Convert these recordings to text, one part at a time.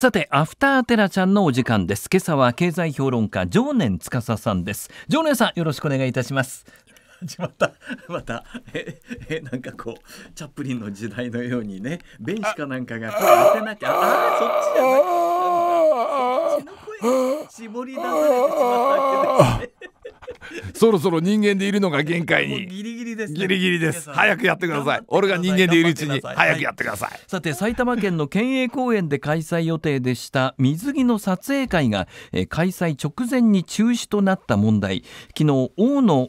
さて、アフターテラちゃんのお時間です。今朝は経済評論家、常念司さんです。常念さん、よろしくお願いいたします。またまたええなんかこうチャップリンの時代のようにね弁士かなんかが当てなきゃああそっちじゃない絞り出されてしまったわけですね。そろそろ人間でいるのが限界にギリギリです、ね、ギリギリです早くやってください俺が人間でいるうちに早くやってください、はい、さて埼玉県の県営公園で開催予定でした水着の撮影会が、えー、開催直前に中止となった問題昨日大野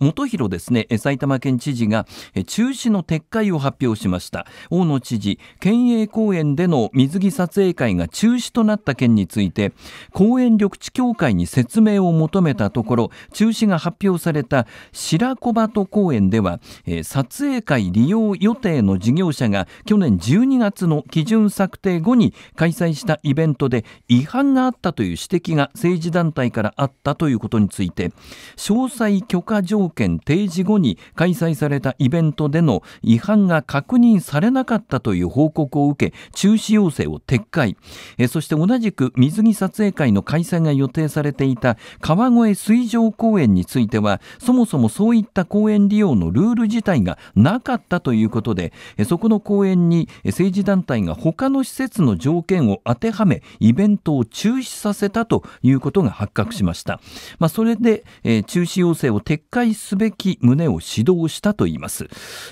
元弘ですね埼玉県知事がえ中止の撤回を発表しました大野知事県営公園での水着撮影会が中止となった件について公園緑地協会に説明を求めたところ中止が発表された白子鳩公園では、えー、撮影会利用予定の事業者が去年12月の基準策定後に開催したイベントで違反があったという指摘が政治団体からあったということについて詳細許可条件提示後に開催されたイベントでの違反が確認されなかったという報告を受け中止要請を撤回えそして同じく水着撮影会の開催が予定されていた川越水上公公園についてはそもそもそういった公園利用のルール自体がなかったということでそこの公園に政治団体が他の施設の条件を当てはめイベントを中止させたということが発覚しました、まあ、それで、えー、中止要請を撤回すべき旨を指導したといいます、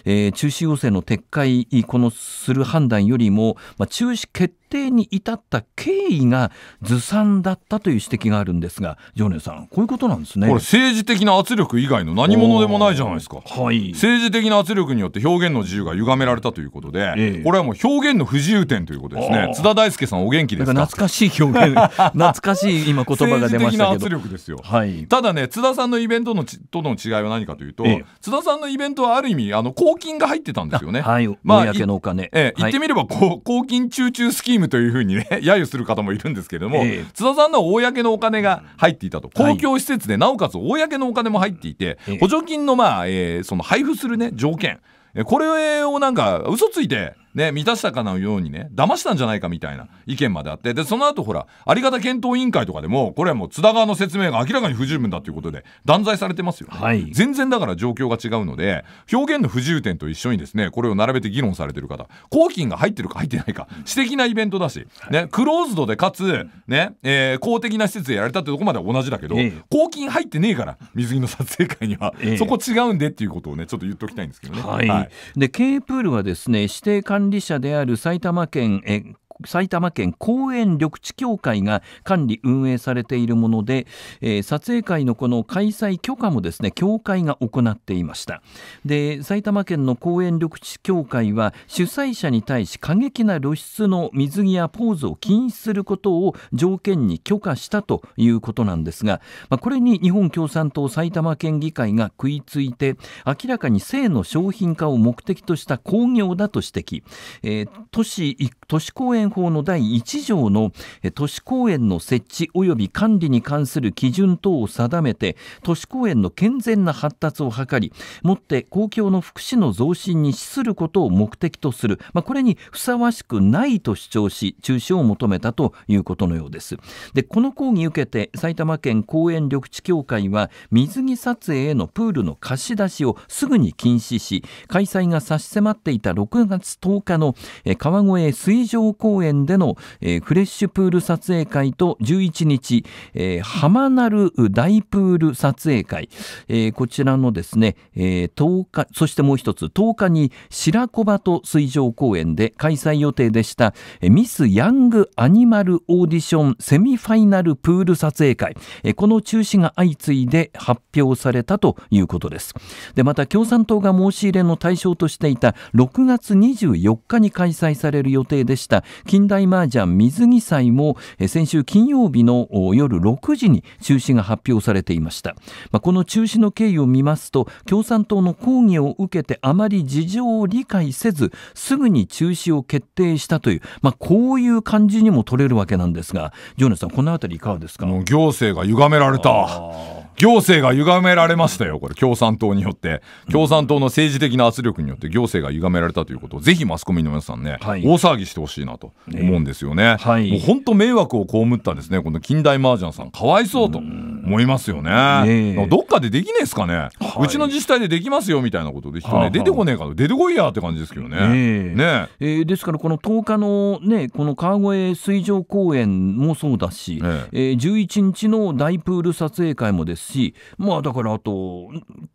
えー、中止要請の撤回このする判断よりも、まあ、中止決定に至った経緯がずさんだったという指摘があるんですが常連さんこういうことなんですねこれ政治的な圧力以外の何者でもないじゃないですか、はい、政治的な圧力によって表現の自由が歪められたということで、えー、これはもう表現の不自由点ということですね津田大輔さんお元気ですか懐かしい表現 懐かしい今言葉が出ましたけど政治的な圧力ですよ、はい、ただね津田さんのイベントのとの違いは何かというと、えー、津田さんのイベントはある意味あの公金が入ってたんですよねはい、まあ、公のお金、えー、言ってみれば公金中中スキームームというふうにね 揶揄する方もいるんですけれども、えー、津田さんの公のお金が入っていたと、公共施設でなおかつ公のお金も入っていて、補助金の,、まあえー、その配布する、ね、条件これをなんか嘘ついて、ね、満たしたかのようにね騙したんじゃないかみたいな意見まであってでその後ほらあり方検討委員会とかでもこれはもう津田側の説明が明らかに不十分だということで断罪されてますよ、ね、はい、全然だから状況が違うので表現の不自由点と一緒にですねこれを並べて議論されてる方公金が入ってるか入ってないか私的なイベントだし、ね、クローズドでかつ、ねえー、公的な施設でやられたってとこまでは同じだけど、え公金入ってねえから水着の撮影会には、え、そこ違うんでっていうことをねちょっと言っときたいんですけどね。はいはい、で経営プールはですね指定管理者である埼玉県埼玉県公園緑地協会が管理運営されているもので、えー、撮影会のこの開催許可もですね協会が行っていましたで埼玉県の公園緑地協会は主催者に対し過激な露出の水着やポーズを禁止することを条件に許可したということなんですが、まあ、これに日本共産党埼玉県議会が食いついて明らかに性の商品化を目的とした工業だと指摘、えー、都市都市公園法の第1条の都市公園の設置及び管理に関する基準等を定めて都市公園の健全な発達を図りもって公共の福祉の増進に資することを目的とする、まあ、これにふさわしくないと主張し中止を求めたということのようですでこの抗議受けて埼玉県公園緑地協会は水着撮影へのプールの貸し出しをすぐに禁止し開催が差し迫っていた6月10日の川越水上公園公園での、えー、フレッシュプール撮影会と11日、えー、浜なる大プール撮影会、えー、こちらのですね、えー、10日、そしてもう一つ10日に白子場と水上公園で開催予定でした、えー、ミスヤングアニマルオーディションセミファイナルプール撮影会、えー、この中止が相次いで発表されたということです。で、また共産党が申し入れの対象としていた6月24日に開催される予定でした近代麻雀水着祭も先週金曜日の夜6時に中止が発表されていました、まあ、この中止の経緯を見ますと共産党の抗議を受けてあまり事情を理解せずすぐに中止を決定したという、まあ、こういう感じにも取れるわけなんですがジョーネさんこの辺りいかがですか行政が歪められた行政が歪められましたよ、これ、共産党によって、共産党の政治的な圧力によって行政が歪められたということを、ぜひマスコミの皆さんね、はい、大騒ぎしてほしいなと思うんですよね。はい、もう本当、迷惑を被ったですねこの近代麻雀さん、かわいそうと思いますよね。どっかでできねえすかね、はい、うちの自治体でできますよみたいなことで、人ね、出てこねえかと、出てこいやって感じですけどね。ねねえー、ですから、この10日のね、この川越水上公園もそうだし、ええー、11日の大プール撮影会もですしまあだからあと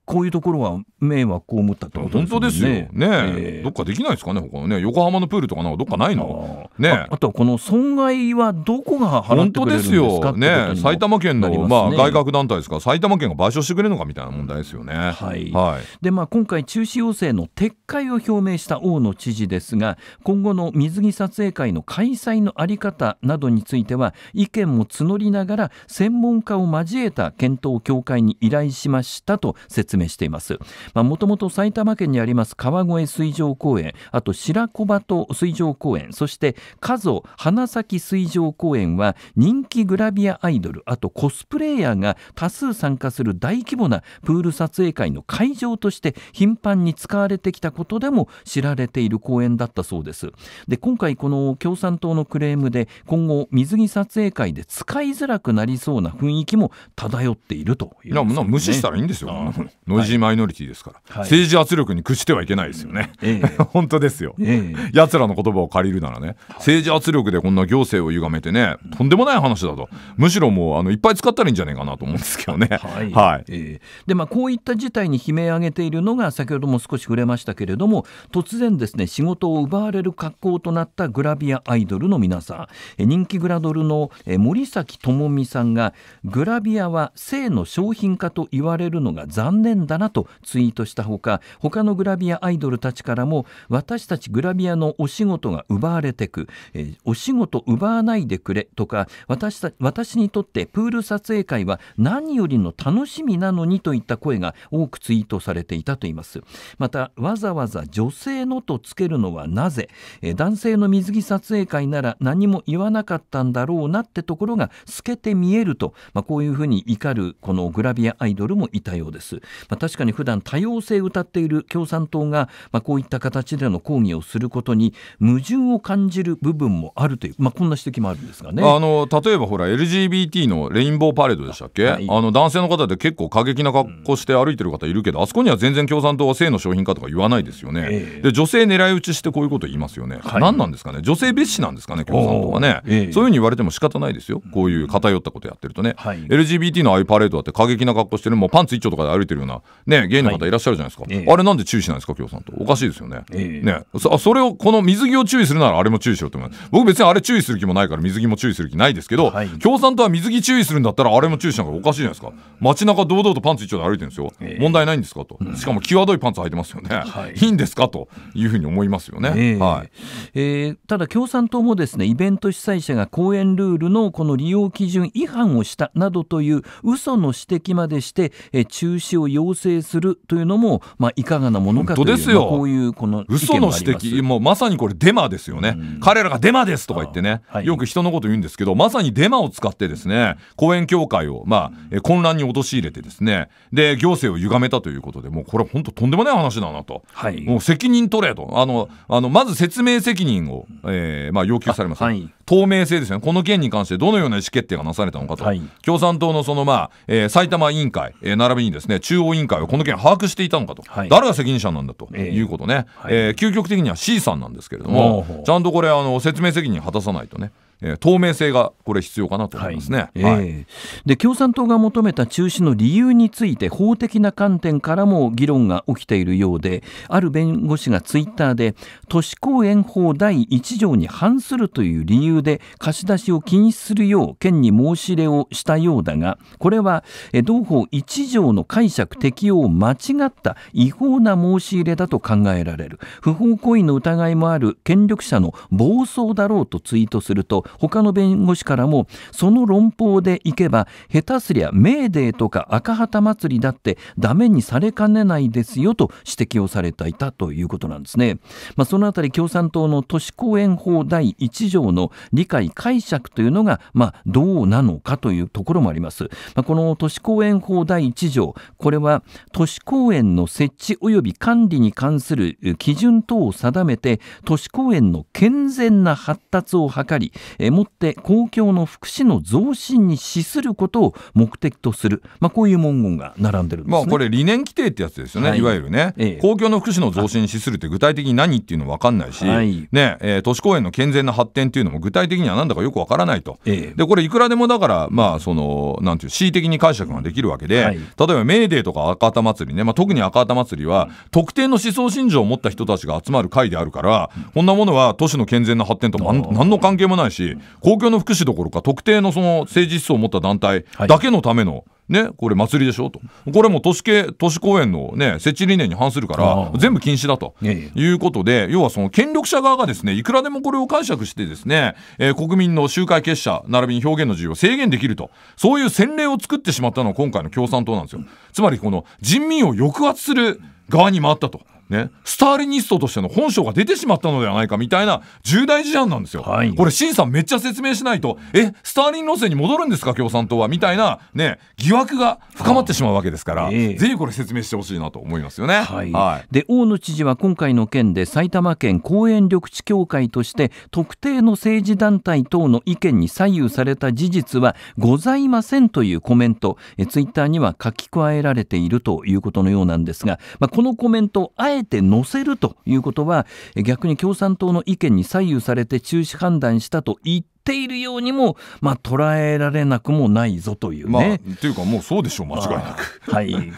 こういうところは迷惑を思ったってことですね。本当ですよね、えー、どっかできないですかね他のね横浜のプールとかなんかどっかないのねああとはこの損害はどこが払ってくれるんですかね埼玉県のま、ね、まあ外郭団体ですから埼玉県が賠償してくれるのかみたいな問題ですよね。はい、はい、でまあ今回中止要請の撤回を表明した大野知事ですが今後の水着撮影会の開催の在り方などについては意見も募りながら専門家を交えた検討を教会に依頼しましたと説明しています。もともと埼玉県にあります川越水上公園、あと白子鳩水上公園、そして加須花咲水上公園は人気グラビアアイドル、あとコスプレイヤーが多数参加する大規模なプール撮影会の会場として頻繁に使われてきたことでも知られている公園だったそうです。で今回この共産党のクレームで今後水着撮影会で使いづらくなりそうな雰囲気も漂っているるという、ね、無視したらいいんですよ、ノイジーマイノリティですから、はい、政治圧力に屈してはいけないですよね、本当ですよ、えやつらの言葉を借りるならね、政治圧力でこんな行政を歪めてね、とんでもない話だと、むしろもうあのいっぱい使ったらいいんじゃないかなと思うんですけどね。はいはいえー、でまあ、こういった事態に悲鳴を上げているのが、先ほども少し触れましたけれども、突然ですね仕事を奪われる格好となったグラビアアイドルの皆さん、人気グラドルの森崎智美さんが、グラビアは性のの商品化と言われるのが残念だなとツイートしたほか他のグラビアアイドルたちからも私たちグラビアのお仕事が奪われてく、えー、お仕事奪わないでくれとか私た私にとってプール撮影会は何よりの楽しみなのにといった声が多くツイートされていたといいますまたわざわざ女性のとつけるのはなぜ、えー、男性の水着撮影会なら何も言わなかったんだろうなってところが透けて見えると、まあ、こういうふうに怒るこのグラビアアイドルもいたようです、まあ、確かに普段多様性を歌っている共産党が、まあ、こういった形での抗議をすることに矛盾を感じる部分もあるという、まあ、こんな指摘もあるんですがねあの例えばほら LGBT のレインボーパレードでしたっけ、はい、あの男性の方で結構過激な格好して歩いてる方いるけど、うん、あそこには全然共産党は性の商品かとか言わないですよね、えー、で女性狙い撃ちしてこういうこと言いますよね、はい、何なんですかね女性蔑視なんですかね共産党はね、えー、そういうふうに言われても仕方ないですよこういう偏ったことやってるとね、はい、LGBT のああいうパレード人だって過激な格好してるもうパンツ一丁とかで歩いてるような、ね、芸の方いらっしゃるじゃないですか、はい、あれなんで注意しないですか共産党おかしいですよね,、ねそそれをこの水着を注意するならあれも注意しようと思います僕別にあれ注意する気もないから水着も注意する気ないですけど、はい、共産党は水着注意するんだったらあれも注意しなきゃおかしいじゃないですか街中堂々とパンツ一丁で歩いてるんですよ、問題ないんですかと、しかも際どいパンツ履いてますよね、はい、いいんですかというふうに思いますよね、はいえー、ただ共産党もですねイベント主催者が公演ルールのこの利用基準違反をしたなどという嘘のの指摘までして、えー、中止を要請するというのも、まあ、いかがなものかというですよ、まあ、こういうこの嘘の指摘もうまさにこれデマですよね、彼らがデマですとか言ってね、はい、よく人のこと言うんですけどまさにデマを使ってですね後援協会を、まあ、えー、混乱に陥れてですねで行政を歪めたということでもうこれ本当とんでもない話だなと、はい、もう責任取れとあのあのまず説明責任を、えーまあ、要求されます、はい、透明性ですねこの件に関してどのような意思決定がなされたのかと、共産党のその、まあえー、埼玉委員会、えー、並びにですね中央委員会はこの件把握していたのかと、はい、誰が責任者なんだということね、えー、究極的には C さんなんですけれどもちゃんとこれあの説明責任果たさないとねえ透明性がこれ必要かなと思いますね、はい、はい、えー、で共産党が求めた中止の理由について法的な観点からも議論が起きているようである弁護士がツイッターで都市公園法第1条に反するという理由で貸し出しを禁止するよう県に申し入れをしたようだがこれは同法1条の解釈適用を間違った違法な申し入れだと考えられる不法行為の疑いもある権力者の暴走だろうとツイートすると他の弁護士からもその論法でいけば下手すりゃメーデーとか赤旗祭りだってダメにされかねないですよと指摘をされていたということなんですね。まあ、そのあたり共産党の都市公園法第1条の理解解釈というのが、まあ、どうなのかというところもあります。まあ、この都市公園法第1条これは都市公園の設置及び管理に関する基準等を定めて都市公園の健全な発達を図りえもって公共の福祉の増進に資することを目的とする、まあ、こういう文言が並んでるんです、ね、まあ、これ理念規定ってやつですよね、はい、いわゆるね、え公共の福祉の増進に資するって具体的に何っていうの分かんないし、はい、ねえー、都市公園の健全な発展っていうのも具体的には何だかよく分からないと、え、でこれいくらでもだから、まあ、そのなんていう恣意的に解釈ができるわけで、はい、例えばメーデーとか赤旗祭りね、まあ、特に赤旗祭りは、特定の思想信条を持った人たちが集まる会であるから、こんなものは都市の健全な発展と何の関係もないしし、公共の福祉どころか特定のその政治思想を持った団体だけのための、はいね、これ祭りでしょと、これも都市系都市公園の、ね、設置理念に反するから、全部禁止だということで、要はその権力者側がですねいくらでもこれを解釈して、ですね、えー、国民の集会結社、並びに表現の自由を制限できると、そういう先例を作ってしまったのが今回の共産党なんですよ。つまりこの人民を抑圧する側に回ったと。ね、スターリニストとしての本性が出てしまったのではないかみたいな重大事案なんですよ。はい、これ、新さんめっちゃ説明しないと、え、スターリン路線に戻るんですか、共産党は、みたいな、ね、疑惑が深まってしまうわけですから、えー、ぜひこれ説明してほしいなと思いますよね。はい、はい、で、大野知事は今回の件で埼玉県公園緑地協会として、特定の政治団体等の意見に左右された事実はございませんというコメント、えツイッターには書き加えられているということのようなんですが、まあ、このコメント、あええて載せるということは逆に共産党の意見に左右されて中止判断したと言ってているようにも、まあ、捉えられなくもないぞというね。まあ、というかもうそうでしょう間違いなく。はい、違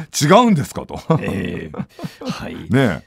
うんですかと。えー、はい ね、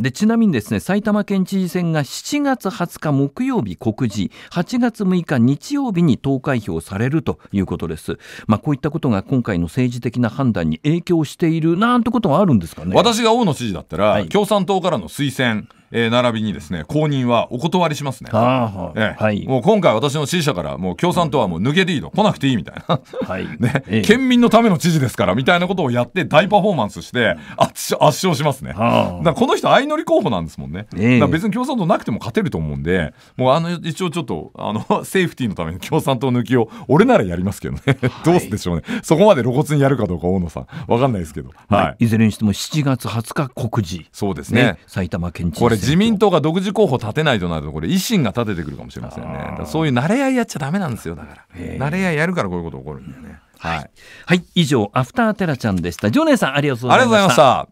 でちなみにですね埼玉県知事選が7月20日木曜日告示8月6日日曜日に投開票されるということです。まあ、こういったことが今回の政治的な判断に影響しているなんてことはあるんですかね。私が大野知事だったら、はい、共産党からの推薦えー、並びにですね公認はお断りしますね、はえー、はい、もう今回私の支持者からもう共産党はもう抜けていい来なくていいみたいな、はい ね、え県民のための知事ですからみたいなことをやって大パフォーマンスして圧勝しますね、はあ、だこの人相乗り候補なんですもんね、えー、別に共産党なくても勝てると思うんでもうあの一応ちょっとあの セーフティーのために共産党抜きを俺ならやりますけどね どうすでしょうね、はい、そこまで露骨にやるかどうか大野さん分かんないですけど、はい、はい、いずれにしても7月20日告示そうですね、ね、埼玉県知事自民党が独自候補立てないとなるとこれ維新が立ててくるかもしれませんねそういう慣れ合いやっちゃだめなんですよだから慣れ合いやるからこういうこと起こるんだよね、はい、はい、以上アフターテラちゃんでしたジョネさんありがとうございました